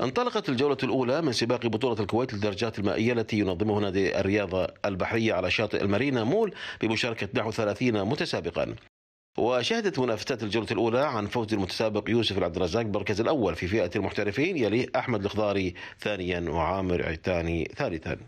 انطلقت الجولة الأولى من سباق بطولة الكويت للدرجات المائية التي ينظمه نادي الرياضة البحرية على شاطئ المارينا مول بمشاركة نحو 30 متسابقا وشهدت منافسات الجولة الأولى عن فوز المتسابق يوسف العبد الرزاق بالمركز الأول في فئة المحترفين يليه أحمد الخضاري ثانيا وعامر عتاني ثالثا